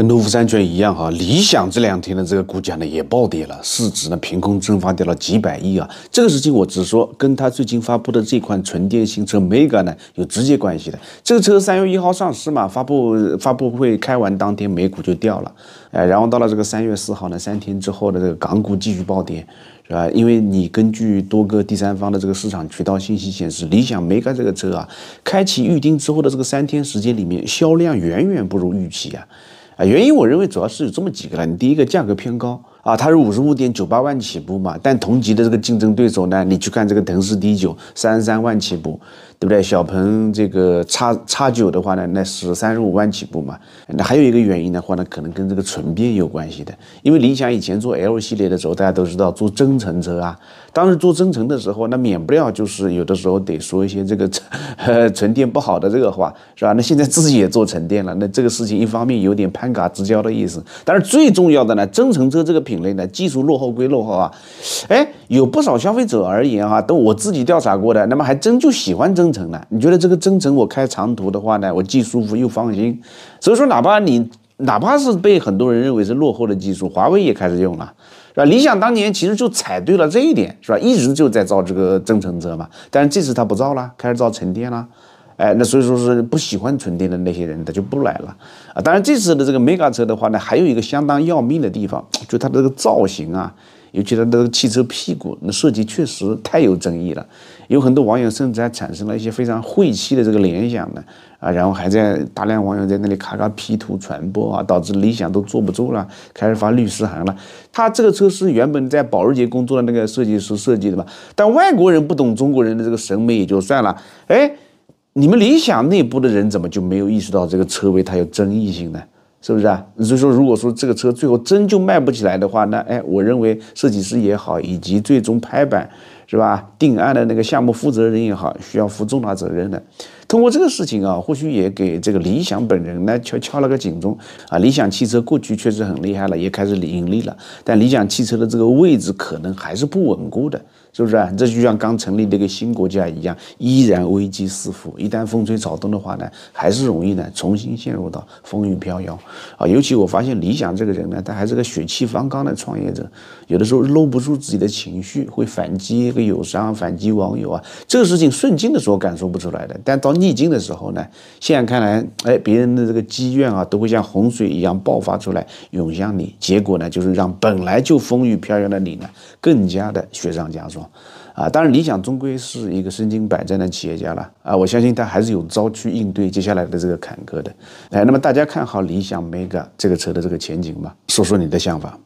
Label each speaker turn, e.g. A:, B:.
A: 跟农夫山泉一样哈，理想这两天的这个股价呢也暴跌了，市值呢凭空蒸发掉了几百亿啊！这个事情我只说，跟他最近发布的这款纯电新车 “mega” 呢有直接关系的。这个车三月一号上市嘛，发布发布会开完当天美股就掉了，哎，然后到了这个三月四号呢，三天之后的这个港股继续暴跌，是吧？因为你根据多个第三方的这个市场渠道信息显示，理想 “mega” 这个车啊，开启预定之后的这个三天时间里面，销量远远不如预期啊。啊，原因，我认为主要是有这么几个了。你第一个，价格偏高啊，它是五十五点九八万起步嘛，但同级的这个竞争对手呢，你去看这个腾势 d 九三十三万起步。对不对？小鹏这个叉叉九的话呢，那是三十五万起步嘛。那还有一个原因的话呢，可能跟这个纯电有关系的。因为理想以前做 L 系列的时候，大家都知道做增程车啊。当时做增程的时候，那免不了就是有的时候得说一些这个，呃，纯电不好的这个话，是吧？那现在自己也做纯电了，那这个事情一方面有点攀高枝交的意思。但是最重要的呢，增程车这个品类呢，技术落后归落后啊。哎，有不少消费者而言啊，都我自己调查过的，那么还真就喜欢增。程了，你觉得这个增程我开长途的话呢，我既舒服又放心，所以说哪怕你哪怕是被很多人认为是落后的技术，华为也开始用了，是吧？理想当年其实就踩对了这一点，是吧？一直就在造这个增程车嘛，但是这次它不造了，开始造纯电了，哎，那所以说是不喜欢纯电的那些人他就不来了啊。当然这次的这个 mega 车的话呢，还有一个相当要命的地方，就它的这个造型啊。尤其它的汽车屁股那设计确实太有争议了，有很多网友甚至还产生了一些非常晦气的这个联想呢啊，然后还在大量网友在那里咔咔 P 图传播啊，导致理想都坐不住了，开始发律师函了。他这个车是原本在保时捷工作的那个设计师设计的嘛，但外国人不懂中国人的这个审美也就算了，哎，你们理想内部的人怎么就没有意识到这个车位它有争议性呢？是不是啊？所就说，如果说这个车最后真就卖不起来的话，那哎，我认为设计师也好，以及最终拍板，是吧？定案的那个项目负责人也好，需要负重大责任的。通过这个事情啊，或许也给这个理想本人呢敲敲了个警钟啊。理想汽车过去确实很厉害了，也开始盈利了，但理想汽车的这个位置可能还是不稳固的。是不是啊？这就像刚成立的一个新国家一样，依然危机四伏。一旦风吹草动的话呢，还是容易呢重新陷入到风雨飘摇啊。尤其我发现李想这个人呢，他还是个血气方刚的创业者，有的时候搂不住自己的情绪，会反击个友商，反击网友啊。这个事情顺境的时候感受不出来的，但到逆境的时候呢，现在看来，哎，别人的这个积怨啊，都会像洪水一样爆发出来，涌向你。结果呢，就是让本来就风雨飘摇的你呢，更加的雪上加霜。啊，当然，理想终归是一个身经百战的企业家了啊！我相信他还是有招去应对接下来的这个坎坷的。哎，那么大家看好理想 MEGA 这个车的这个前景吗？说说你的想法。